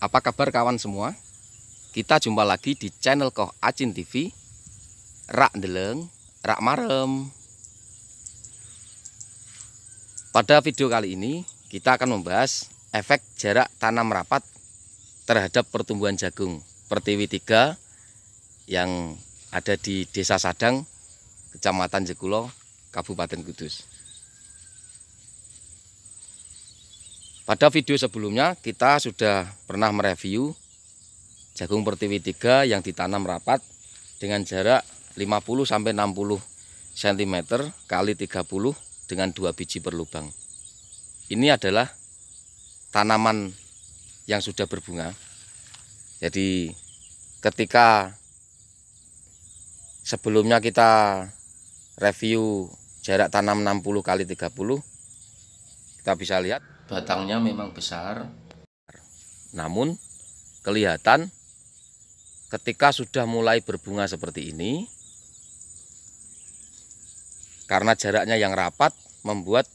Apa kabar kawan semua? Kita jumpa lagi di channel Koh Acin TV Rak Deleng, Rak Marem Pada video kali ini kita akan membahas efek jarak tanam rapat terhadap pertumbuhan jagung Pertiwi 3 yang ada di Desa Sadang, Kecamatan Jekulo, Kabupaten Kudus Pada video sebelumnya kita sudah pernah mereview jagung pertiwi 3 yang ditanam rapat dengan jarak 50 sampai 60 cm kali 30 dengan dua biji per lubang. Ini adalah tanaman yang sudah berbunga. Jadi ketika sebelumnya kita review jarak tanam 60 kali 30 kita bisa lihat batangnya memang besar namun kelihatan ketika sudah mulai berbunga seperti ini karena jaraknya yang rapat membuat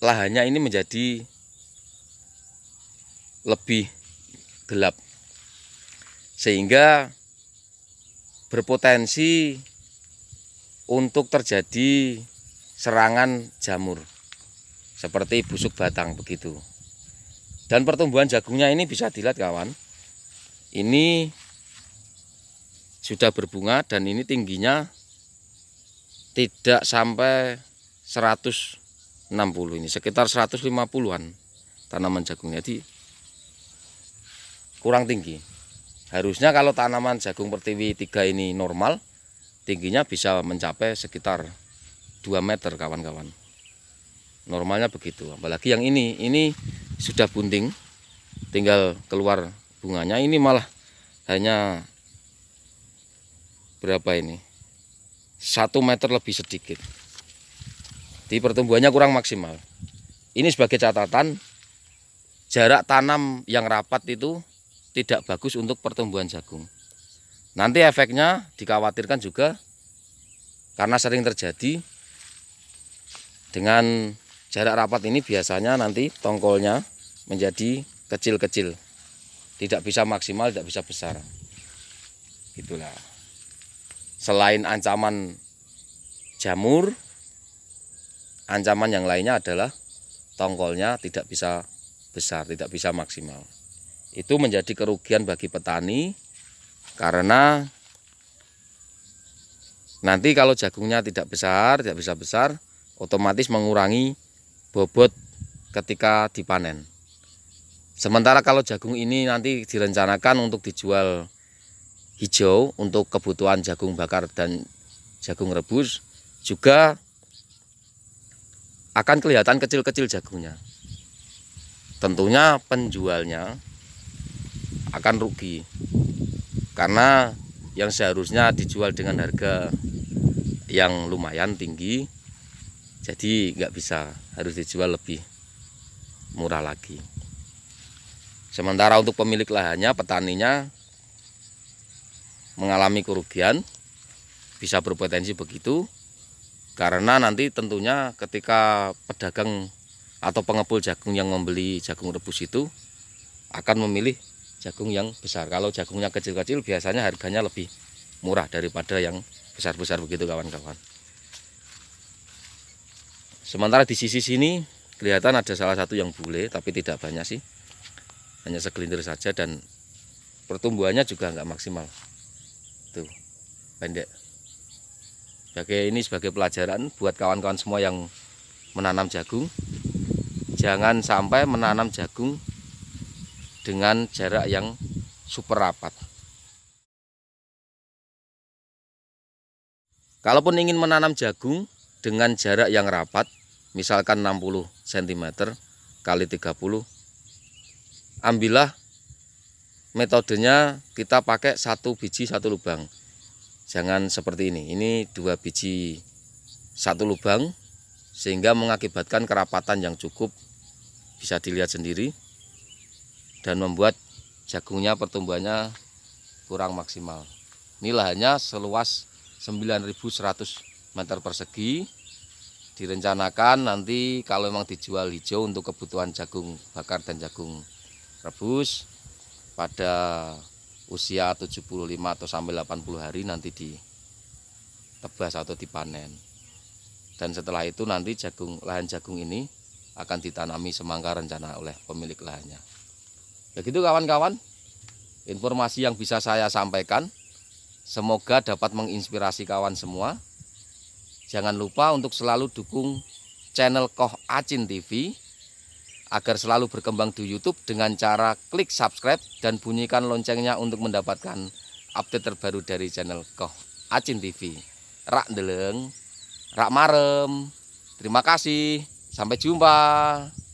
lahannya ini menjadi lebih gelap sehingga berpotensi untuk terjadi serangan jamur seperti busuk batang begitu dan pertumbuhan jagungnya ini bisa dilihat kawan ini sudah berbunga dan ini tingginya tidak sampai 160 ini sekitar 150-an tanaman jagungnya di kurang tinggi harusnya kalau tanaman jagung pertiwi tiga ini normal tingginya bisa mencapai sekitar 2 meter kawan-kawan normalnya begitu apalagi yang ini ini sudah bunting tinggal keluar bunganya ini malah hanya berapa ini satu meter lebih sedikit di pertumbuhannya kurang maksimal ini sebagai catatan jarak tanam yang rapat itu tidak bagus untuk pertumbuhan jagung nanti efeknya dikhawatirkan juga karena sering terjadi dengan Jarak rapat ini biasanya nanti tongkolnya menjadi kecil-kecil. Tidak bisa maksimal, tidak bisa besar. Itulah. Selain ancaman jamur, ancaman yang lainnya adalah tongkolnya tidak bisa besar, tidak bisa maksimal. Itu menjadi kerugian bagi petani karena nanti kalau jagungnya tidak besar, tidak bisa besar, otomatis mengurangi bobot ketika dipanen. Sementara kalau jagung ini nanti direncanakan untuk dijual hijau untuk kebutuhan jagung bakar dan jagung rebus juga akan kelihatan kecil-kecil jagungnya. Tentunya penjualnya akan rugi karena yang seharusnya dijual dengan harga yang lumayan tinggi jadi nggak bisa harus dijual lebih murah lagi sementara untuk pemilik lahannya petaninya mengalami kerugian bisa berpotensi begitu karena nanti tentunya ketika pedagang atau pengepul jagung yang membeli jagung rebus itu akan memilih jagung yang besar kalau jagungnya kecil-kecil biasanya harganya lebih murah daripada yang besar-besar begitu kawan-kawan Sementara di sisi sini kelihatan ada salah satu yang bule tapi tidak banyak sih. Hanya segelintir saja dan pertumbuhannya juga nggak maksimal. Tuh, pendek. Oke, ini sebagai pelajaran buat kawan-kawan semua yang menanam jagung. Jangan sampai menanam jagung dengan jarak yang super rapat. Kalaupun ingin menanam jagung, dengan jarak yang rapat misalkan 60 cm kali 30 ambillah metodenya kita pakai satu biji satu lubang jangan seperti ini ini dua biji satu lubang sehingga mengakibatkan kerapatan yang cukup bisa dilihat sendiri dan membuat jagungnya pertumbuhannya kurang maksimal ini lahannya seluas 9100 meter persegi direncanakan nanti kalau memang dijual hijau untuk kebutuhan jagung bakar dan jagung rebus pada usia 75 atau sampai 80 hari nanti di tebas atau dipanen dan setelah itu nanti jagung lahan jagung ini akan ditanami semangka rencana oleh pemilik lahannya begitu kawan-kawan informasi yang bisa saya sampaikan semoga dapat menginspirasi kawan semua Jangan lupa untuk selalu dukung channel Koh Acin TV agar selalu berkembang di YouTube dengan cara klik subscribe dan bunyikan loncengnya untuk mendapatkan update terbaru dari channel Koh Acin TV. Rak Deleng, Rak Marem. Terima kasih, sampai jumpa.